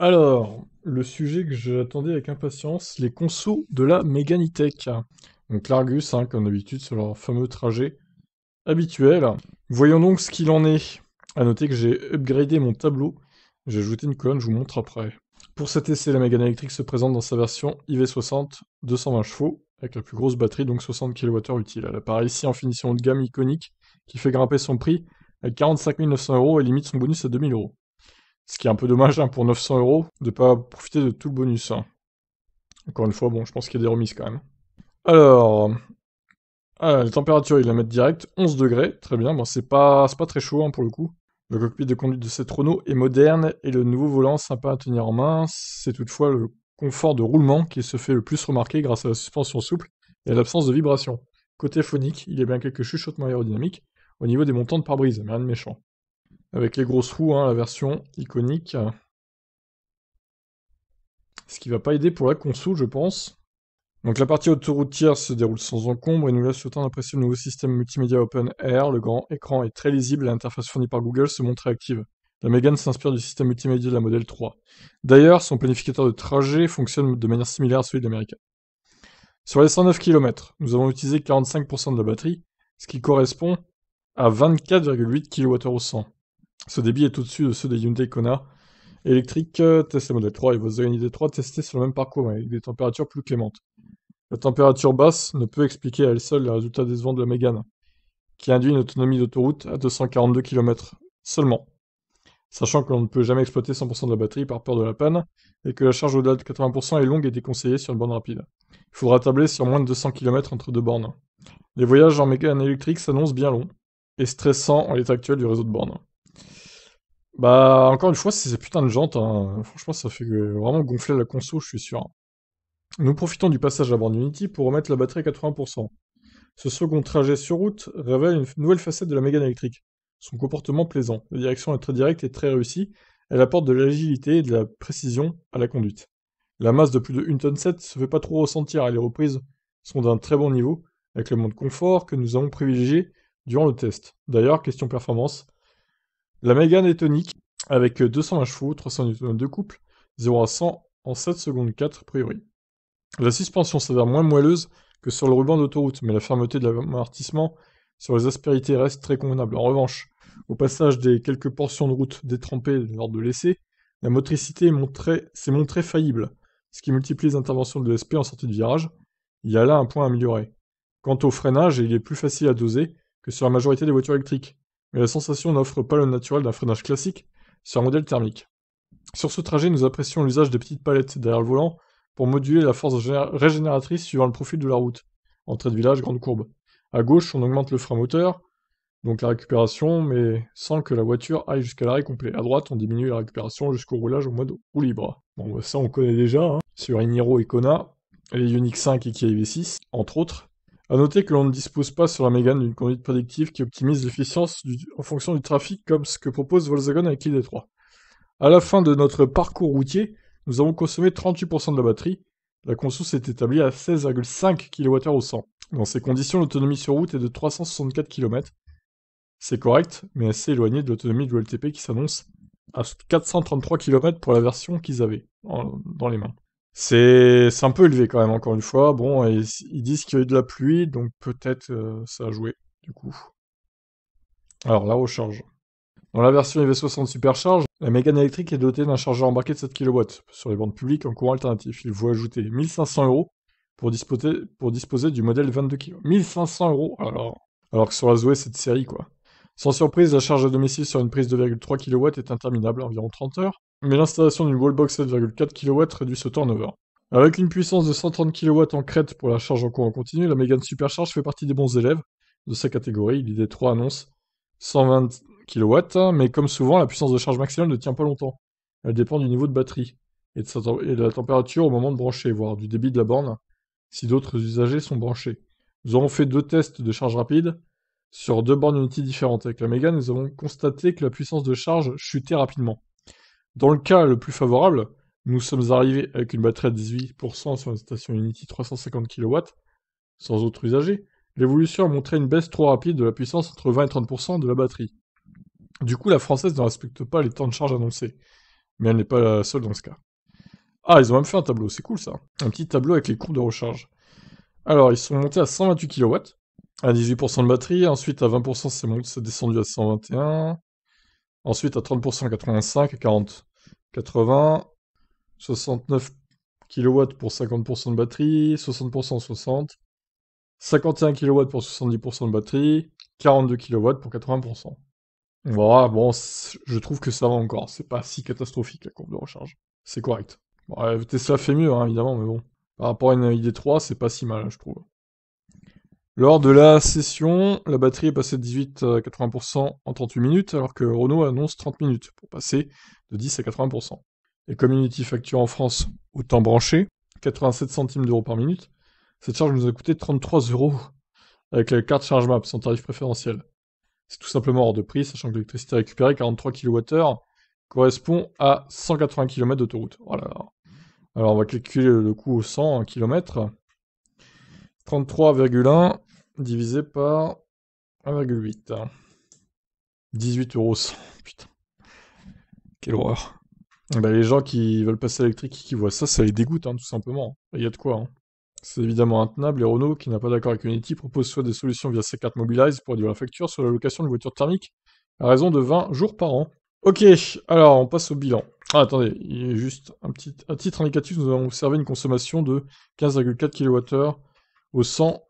Alors, le sujet que j'attendais avec impatience, les consos de la Meganitech. Donc l'Argus, hein, comme d'habitude, sur leur fameux trajet habituel. Voyons donc ce qu'il en est. À noter que j'ai upgradé mon tableau. J'ai ajouté une colonne, je vous montre après. Pour cet essai, la Megane électrique se présente dans sa version IV60 220 chevaux, avec la plus grosse batterie, donc 60 kWh utile. Elle apparaît ici en finition haut de gamme iconique, qui fait grimper son prix à 45 900 euros et limite son bonus à 2000 euros. Ce qui est un peu dommage hein, pour 900 euros de pas profiter de tout le bonus. Hein. Encore une fois, bon, je pense qu'il y a des remises quand même. Alors, ah, la température, il la met direct, 11 degrés, très bien, bon, c'est pas, pas très chaud hein, pour le coup. Le cockpit de conduite de cette Renault est moderne et le nouveau volant sympa à tenir en main, c'est toutefois le confort de roulement qui se fait le plus remarquer grâce à la suspension souple et à l'absence de vibration. Côté phonique, il y a bien quelques chuchotements aérodynamiques au niveau des montants de pare-brise, mais rien de méchant avec les grosses roues, hein, la version iconique. Ce qui ne va pas aider pour la console, je pense. Donc la partie autoroutière se déroule sans encombre et nous laisse le temps d'apprécier le nouveau système multimédia Open Air. Le grand écran est très lisible et l'interface fournie par Google se montre active. La Mégane s'inspire du système multimédia de la modèle 3. D'ailleurs, son planificateur de trajet fonctionne de manière similaire à celui de l'Américain. Sur les 109 km, nous avons utilisé 45% de la batterie, ce qui correspond à 24,8 kWh au 100. Ce débit est au-dessus de ceux des Hyundai Kona électrique Tesla Model 3 et Volkswagen ID3 testés sur le même parcours avec des températures plus clémentes. La température basse ne peut expliquer à elle seule les résultats décevants de la Mégane, qui induit une autonomie d'autoroute à 242 km seulement, sachant que l'on ne peut jamais exploiter 100% de la batterie par peur de la panne, et que la charge au-delà de 80% est longue et déconseillée sur une borne rapide. Il faudra tabler sur moins de 200 km entre deux bornes. Les voyages en Mégane électrique s'annoncent bien longs et stressants en l'état actuel du réseau de bornes. Bah, encore une fois, c'est ces putains de jantes, hein, franchement, ça fait vraiment gonfler la conso, je suis sûr. Nous profitons du passage à bord d'Unity pour remettre la batterie à 80%. Ce second trajet sur route révèle une nouvelle facette de la Mégane électrique. Son comportement plaisant, la direction est très directe et très réussie, elle apporte de l'agilité et de la précision à la conduite. La masse de plus de 1 tonne 7 se fait pas trop ressentir et les reprises sont d'un très bon niveau, avec le de confort que nous avons privilégié durant le test. D'ailleurs, question performance, la Mégane est tonique, avec 200 chevaux, 300 Nm de couple, 0 à 100 en 7 secondes 4 a priori. La suspension s'avère moins moelleuse que sur le ruban d'autoroute, mais la fermeté de l'amortissement sur les aspérités reste très convenable. En revanche, au passage des quelques portions de route détrempées lors de l'essai, la motricité s'est montrée faillible, ce qui multiplie les interventions de l'ESP en sortie de virage. Il y a là un point à améliorer. Quant au freinage, il est plus facile à doser que sur la majorité des voitures électriques mais la sensation n'offre pas le naturel d'un freinage classique sur un modèle thermique. Sur ce trajet, nous apprécions l'usage des petites palettes derrière le volant pour moduler la force régénératrice suivant le profil de la route. Entrée de village, grande courbe. À gauche, on augmente le frein moteur, donc la récupération, mais sans que la voiture aille jusqu'à l'arrêt complet. À droite, on diminue la récupération jusqu'au roulage au mode roue libre. Bon, bah, ça on connaît déjà, hein. sur Iniro et Kona, les Ioniq 5 et Kia EV6, entre autres. À noter que l'on ne dispose pas sur la Mégane d'une conduite prédictive qui optimise l'efficience en fonction du trafic comme ce que propose Volkswagen avec l'ID3. À la fin de notre parcours routier, nous avons consommé 38% de la batterie. La conso s'est établie à 16,5 kWh au 100. Dans ces conditions, l'autonomie sur route est de 364 km. C'est correct, mais assez éloigné de l'autonomie du LTP qui s'annonce à 433 km pour la version qu'ils avaient dans les mains. C'est un peu élevé quand même, encore une fois. Bon, ils, disent qu'il y a eu de la pluie, donc peut-être euh, ça a joué, du coup. Alors, la recharge. Dans la version EV60 Supercharge, la mégane électrique est dotée d'un chargeur embarqué de 7 kW sur les bandes publiques en courant alternatif. Il faut ajouter 1500 euros pour disposer, pour disposer du modèle 22 kW. 1500 euros alors, oh alors que sur la Zoé, c'est de série quoi. Sans surprise, la charge à domicile sur une prise de 2,3 kW est interminable, environ 30 heures mais l'installation d'une wallbox 7,4 kW réduit ce turnover. Avec une puissance de 130 kW en crête pour la charge en courant continu, la Megane Supercharge fait partie des bons élèves de sa catégorie. L'idée 3 annonce 120 kW, hein, mais comme souvent, la puissance de charge maximale ne tient pas longtemps. Elle dépend du niveau de batterie et de, la température au moment de brancher, voire du débit de la borne, si d'autres usagers sont branchés. Nous avons fait deux tests de charge rapide sur deux bornes unités différentes. Avec la Mégane, nous avons constaté que la puissance de charge chutait rapidement. Dans le cas le plus favorable, nous sommes arrivés avec une batterie à 18% sur une station Unity 350 kW, sans autre usager, l'évolution a montré une baisse trop rapide de la puissance entre 20 et 30% de la batterie. Du coup, la française ne respecte pas les temps de charge annoncés, mais elle n'est pas la seule dans ce cas. Ah, ils ont même fait un tableau, c'est cool ça. Un petit tableau avec les courbes de recharge. Alors, ils sont montés à 128 kW, à 18% de batterie, ensuite à 20% c'est descendu à 121, ensuite à 30% à 85, à 40. 80, 69 kW pour 50% de batterie, 60% 60, 51 kW pour 70% de batterie, 42 kW pour 80%. Voilà, bon, je trouve que ça va encore, c'est pas si catastrophique la courbe de recharge. C'est correct. Bon, Tesla fait mieux, hein, évidemment, mais bon. Par rapport à une ID3, c'est pas si mal, je trouve. Lors de la session, la batterie est passée de 18 à 80% en 38 minutes, alors que Renault annonce 30 minutes pour passer de 10 à 80%. comme community facture en France au temps branché, 87 centimes d'euros par minute. Cette charge nous a coûté 33 euros avec la carte charge map, sans tarif préférentiel. C'est tout simplement hors de prix, sachant que l'électricité récupérée, 43 kWh, correspond à 180 km d'autoroute. Voilà. Oh alors on va calculer le coût au 100 km. 33,1 divisé par 1,8. 18 euros. Putain. Quelle horreur. Eh ben, les gens qui veulent passer à l'électrique qui voient ça, ça les dégoûte, hein, tout simplement. Il y a de quoi. Hein. C'est évidemment intenable et Renault, qui n'a pas d'accord avec Unity, propose soit des solutions via ses cartes Mobilize pour réduire la facture, sur la location de voitures thermiques à raison de 20 jours par an. Ok, alors on passe au bilan. Ah, attendez, il juste un petit titre indicatif, nous avons observé une consommation de 15,4 kWh au 100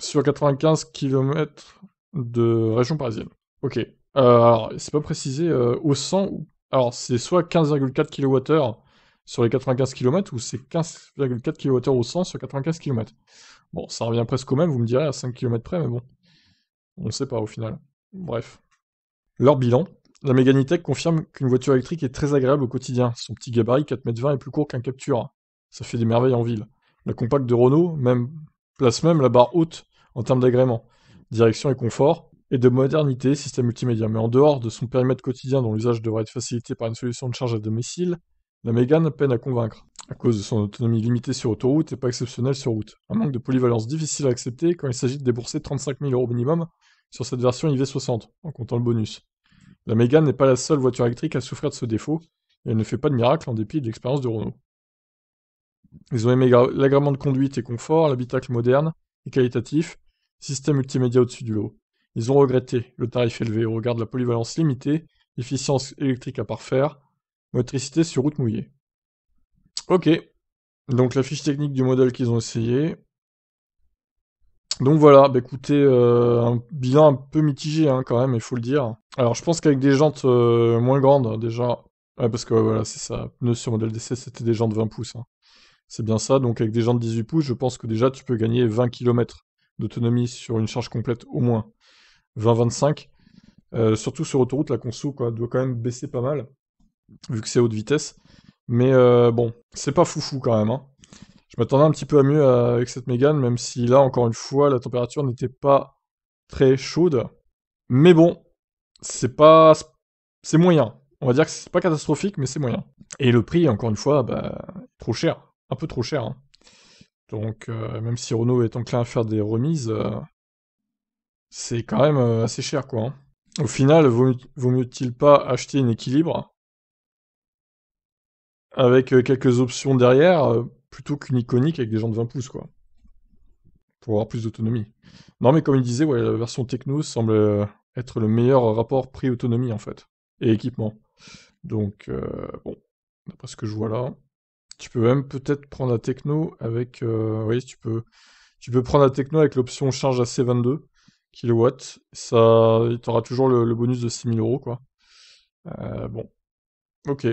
sur 95 km de région parisienne. Ok. alors, c'est pas précisé euh, au 100. Alors, c'est soit 15,4 kWh sur les 95 km ou c'est 15,4 kWh au 100 sur 95 km. Bon, ça revient presque au même, vous me direz, à 5 km près, mais bon. On ne sait pas au final. Bref. Leur bilan. La Meganitech confirme qu'une voiture électrique est très agréable au quotidien. Son petit gabarit 4m20 est plus court qu'un capture. Ça fait des merveilles en ville. La compacte de Renault, même place même la barre haute en termes d'agrément, direction et confort, et de modernité, système multimédia. Mais en dehors de son périmètre quotidien dont l'usage devrait être facilité par une solution de charge à domicile, la Mégane peine à convaincre, à cause de son autonomie limitée sur autoroute et pas exceptionnelle sur route. Un manque de polyvalence difficile à accepter quand il s'agit de débourser 35 000 euros minimum sur cette version IV60, en comptant le bonus. La Mégane n'est pas la seule voiture électrique à souffrir de ce défaut, et elle ne fait pas de miracle en dépit de l'expérience de Renault. Ils ont aimé l'agrément de conduite et confort, l'habitacle moderne et qualitatif, système multimédia au-dessus du lot. Ils ont regretté le tarif élevé au regard la polyvalence limitée, efficience électrique à parfaire, motricité sur route mouillée. Ok, donc la fiche technique du modèle qu'ils ont essayé. Donc voilà, bah, écoutez, euh, un bilan un peu mitigé hein, quand même, il faut le dire. Alors je pense qu'avec des jantes euh, moins grandes déjà, ouais, parce que voilà, c'est ça, pneus sur modèle DC, c'était des jantes 20 pouces. Hein. C'est bien ça, donc avec des gens de 18 pouces, je pense que déjà tu peux gagner 20 km d'autonomie sur une charge complète au moins. 20-25. Euh, surtout sur autoroute, la conso quoi, doit quand même baisser pas mal, vu que c'est haute vitesse. Mais euh, bon, c'est pas foufou quand même. Hein. Je m'attendais un petit peu à mieux euh, avec cette Mégane, même si là, encore une fois, la température n'était pas très chaude. Mais bon, c'est pas. C'est moyen. On va dire que c'est pas catastrophique, mais c'est moyen. Et le prix, encore une fois, bah, trop cher un peu trop cher. Hein. Donc, euh, même si Renault est enclin à faire des remises, euh, c'est quand même euh, assez cher, quoi. Hein. Au final, vaut, mieux-t-il pas acheter une équilibre avec quelques options derrière, plutôt qu'une iconique avec des gens de 20 pouces, quoi. Pour avoir plus d'autonomie. Non, mais comme il disait, ouais, la version techno semble être le meilleur rapport prix-autonomie, en fait, et équipement. Donc, bon, d'après ce que je vois là, tu peux même peut-être prendre la techno avec. Euh, oui, tu peux, tu peux prendre la techno avec l'option charge à C22 kW. Ça, tu auras toujours le, bonus de 6000 euros, quoi. Euh, bon. Ok.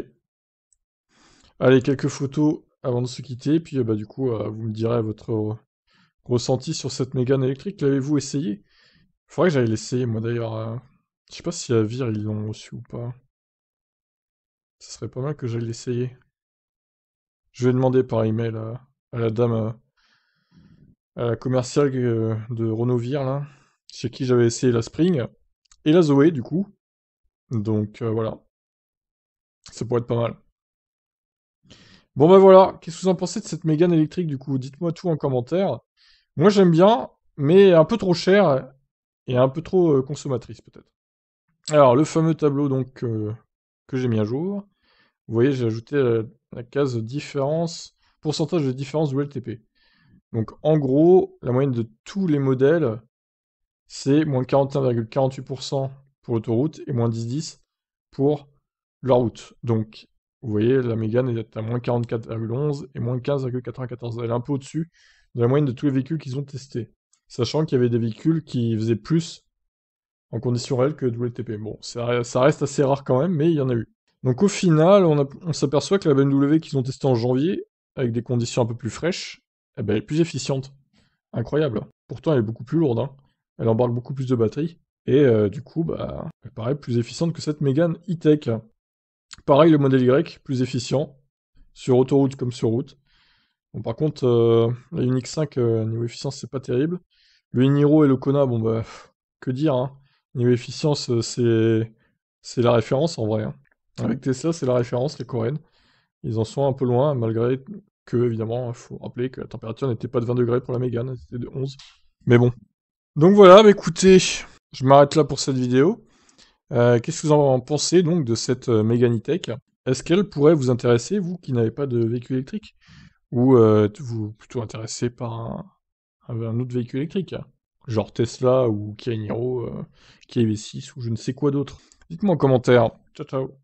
Allez, quelques photos avant de se quitter. Puis, euh, bah, du coup, vous me direz votre ressenti sur cette mégane électrique. L'avez-vous essayé Faudrait que j'aille l'essayer, moi d'ailleurs. Je sais pas si à Vire ils l'ont reçu ou pas. Ce serait pas mal que j'aille l'essayer. Je vais demander par email à, la dame, euh, à la commerciale euh, de Renovir chez qui j'avais essayé la Spring, et la Zoé, du coup. Donc euh, voilà. Ça pourrait être pas mal. Bon ben voilà, qu'est-ce que vous en pensez de cette mégane électrique du coup Dites-moi tout en commentaire. Moi j'aime bien, mais un peu trop cher et un peu trop consommatrice peut-être. Alors le fameux tableau donc que j'ai mis à jour. Vous voyez, j'ai ajouté la case différence, pourcentage de différence du LTP. Donc en gros, la moyenne de tous les modèles, c'est moins 41,48% pour l'autoroute et moins 10,10 pour la route. Donc vous voyez, la Mégane est à moins 44,11 et moins 15,94. Elle est un peu au-dessus de la moyenne de tous les véhicules qu'ils ont testés. Sachant qu'il y avait des véhicules qui faisaient plus en conditions réelles que WLTP. Bon, ça reste assez rare quand même, mais il y en a eu. Donc au final, on, s'aperçoit que la BMW qu'ils ont testée en janvier, avec des conditions un peu plus fraîches, eh ben, elle est plus efficiente. Incroyable. Pourtant, elle est beaucoup plus lourde. Hein. Elle embarque beaucoup plus de batterie. Et euh, du coup, bah, elle paraît plus efficiente que cette Mégane e-Tech. Pareil, le modèle Y, plus efficient, sur autoroute comme sur route. Bon, par contre, euh, la Unix 5, euh, niveau efficience, c'est pas terrible. Le Iniro et le Kona, bon, bah, que dire. Hein. Niveau efficience, c'est la référence en vrai. Hein. Avec Tesla, c'est la référence, les Coréennes. Ils en sont un peu loin, malgré que, évidemment, il faut rappeler que la température n'était pas de 20 degrés pour la Mégane, c'était de 11. Mais bon. Donc voilà, bah, écoutez, je m'arrête là pour cette vidéo. Euh, qu'est-ce que vous en pensez donc de cette euh, Mégane tech Est-ce qu'elle pourrait vous intéresser, vous qui n'avez pas de véhicule électrique Ou êtes euh, vous plutôt intéressé par un, autre véhicule électrique Genre Tesla ou Kia Niro, euh, Kia EV6 ou je ne sais quoi d'autre. Dites-moi en commentaire. Ciao ciao